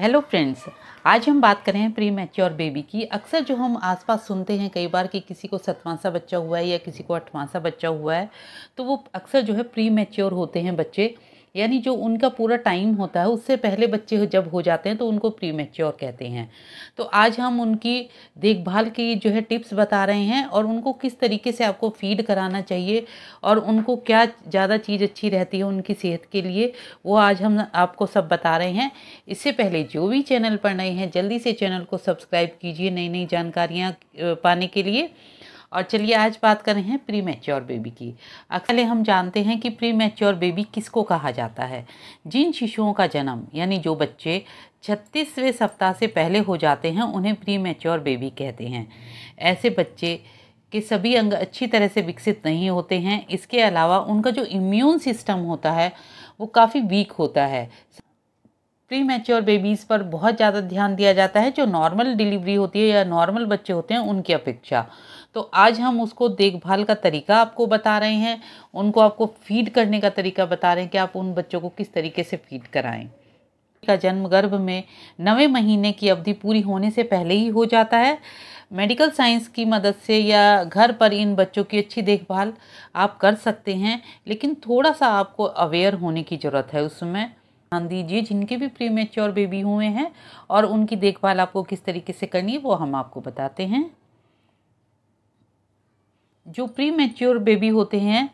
hello friends आज हम बात कर रहे हैं प्री मैच्योर बेबी की अक्सर जो हम आसपास सुनते हैं कई बार कि किसी को सतवां सा बच्चा हुआ है या किसी को अठवां सा बच्चा हुआ है तो वो अक्सर जो है प्री मैच्योर होते हैं बच्चे यानी जो उनका पूरा टाइम होता है उससे पहले बच्चे जब हो जाते हैं तो उनको प्री मेच्योर कहते हैं तो आज हम उनकी देखभाल की जो है टिप्स बता रहे हैं और उनको किस तरीके से आपको फीड कराना चाहिए और उनको क्या ज़्यादा चीज़ अच्छी रहती है उनकी सेहत के लिए वो आज हम आपको सब बता रहे हैं इससे पहले जो भी चैनल पर नए हैं जल्दी से चैनल को सब्सक्राइब कीजिए नई नई जानकारियाँ पाने के लिए और चलिए आज बात कर रहे हैं प्री मैच्योर बेबी की अक्सर हम जानते हैं कि प्री मैच्योर बेबी किसको कहा जाता है जिन शिशुओं का जन्म यानी जो बच्चे छत्तीसवें सप्ताह से पहले हो जाते हैं उन्हें प्री मैच्योर बेबी कहते हैं ऐसे बच्चे के सभी अंग अच्छी तरह से विकसित नहीं होते हैं इसके अलावा उनका जो इम्यून सिस्टम होता है वो काफ़ी वीक होता है प्री मैच्योर बेबीज़ पर बहुत ज़्यादा ध्यान दिया जाता है जो नॉर्मल डिलीवरी होती है या नॉर्मल बच्चे होते हैं उनकी अपेक्षा तो आज हम उसको देखभाल का तरीका आपको बता रहे हैं उनको आपको फीड करने का तरीका बता रहे हैं कि आप उन बच्चों को किस तरीके से फीड कराएं का जन्म गर्भ में नवे महीने की अवधि पूरी होने से पहले ही हो जाता है मेडिकल साइंस की मदद से या घर पर इन बच्चों की अच्छी देखभाल आप कर सकते हैं लेकिन थोड़ा सा आपको अवेयर होने की ज़रूरत है उसमें ध्यान दीजिए जिनके भी प्रीमेच्योर बेबी हुए हैं और उनकी देखभाल आपको किस तरीके से करनी है वो हम आपको बताते हैं जो प्रीमेच्योर बेबी होते हैं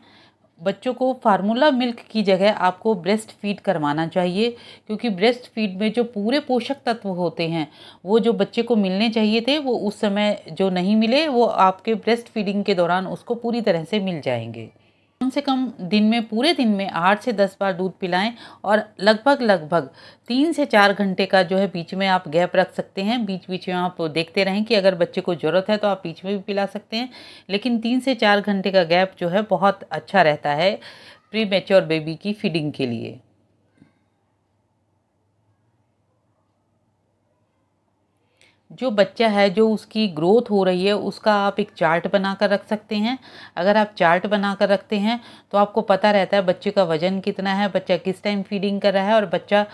बच्चों को फार्मूला मिल्क की जगह आपको ब्रेस्ट फीड करवाना चाहिए क्योंकि ब्रेस्ट फीड में जो पूरे पोषक तत्व होते हैं वो जो बच्चे को मिलने चाहिए थे वो उस समय जो नहीं मिले वो आपके ब्रेस्ट फीडिंग के दौरान उसको पूरी तरह से मिल जाएंगे कम से कम दिन में पूरे दिन में आठ से दस बार दूध पिलाएं और लगभग लगभग तीन से चार घंटे का जो है बीच में आप गैप रख सकते हैं बीच बीच में आप देखते रहें कि अगर बच्चे को ज़रूरत है तो आप बीच में भी पिला सकते हैं लेकिन तीन से चार घंटे का गैप जो है बहुत अच्छा रहता है प्री मेच्योर बेबी की फीडिंग के लिए जो बच्चा है जो उसकी ग्रोथ हो रही है उसका आप एक चार्ट बना कर रख सकते हैं अगर आप चार्ट बना कर रखते हैं तो आपको पता रहता है बच्चे का वजन कितना है बच्चा किस टाइम फीडिंग कर रहा है और बच्चा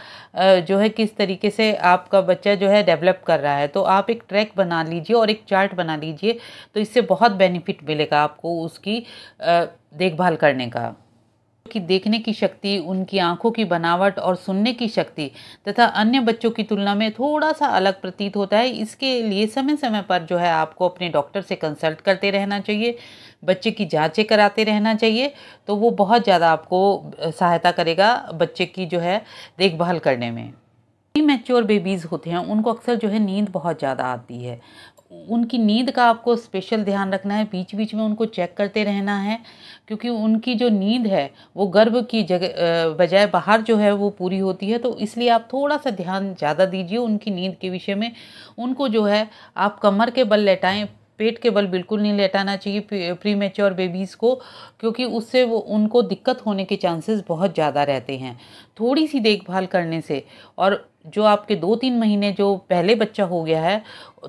जो है किस तरीके से आपका बच्चा जो है डेवलप कर रहा है तो आप एक ट्रैक बना लीजिए और एक चार्ट बना लीजिए तो इससे बहुत बेनिफिट मिलेगा आपको उसकी देखभाल करने का की देखने की शक्ति उनकी आंखों की बनावट और सुनने की शक्ति तथा अन्य बच्चों की तुलना में थोड़ा सा अलग प्रतीत होता है इसके लिए समय समय पर जो है आपको अपने डॉक्टर से कंसल्ट करते रहना चाहिए बच्चे की जाँचें कराते रहना चाहिए तो वो बहुत ज़्यादा आपको सहायता करेगा बच्चे की जो है देखभाल करने में प्रीमेच्योर बेबीज़ होते हैं उनको अक्सर जो है नींद बहुत ज़्यादा आती है उनकी नींद का आपको स्पेशल ध्यान रखना है बीच बीच में उनको चेक करते रहना है क्योंकि उनकी जो नींद है वो गर्भ की जगह बजाय बाहर जो है वो पूरी होती है तो इसलिए आप थोड़ा सा ध्यान ज़्यादा दीजिए उनकी नींद के विषय में उनको जो है आप कमर के बल लेटाएं पेट के बल बिल्कुल नहीं लेटाना चाहिए प्री मेच्योर बेबीज़ को क्योंकि उससे वो उनको दिक्कत होने के चांसेस बहुत ज़्यादा रहते हैं थोड़ी सी देखभाल करने से और जो आपके दो तीन महीने जो पहले बच्चा हो गया है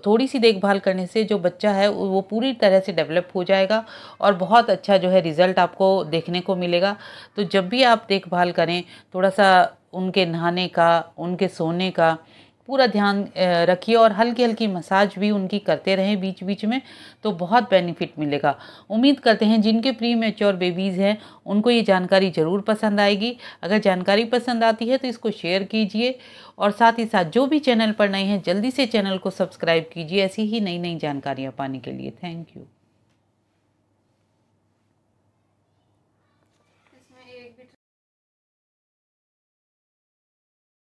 थोड़ी सी देखभाल करने से जो बच्चा है वो पूरी तरह से डेवलप हो जाएगा और बहुत अच्छा जो है रिज़ल्ट आपको देखने को मिलेगा तो जब भी आप देखभाल करें थोड़ा सा उनके नहाने का उनके सोने का पूरा ध्यान रखिए और हल्की हल्की मसाज भी उनकी करते रहें बीच बीच में तो बहुत बेनिफिट मिलेगा उम्मीद करते हैं जिनके प्री मेच्योर बेबीज़ हैं उनको ये जानकारी ज़रूर पसंद आएगी अगर जानकारी पसंद आती है तो इसको शेयर कीजिए और साथ ही साथ जो भी चैनल पर नए हैं जल्दी से चैनल को सब्सक्राइब कीजिए ऐसी ही नई नई जानकारियाँ पाने के लिए थैंक यू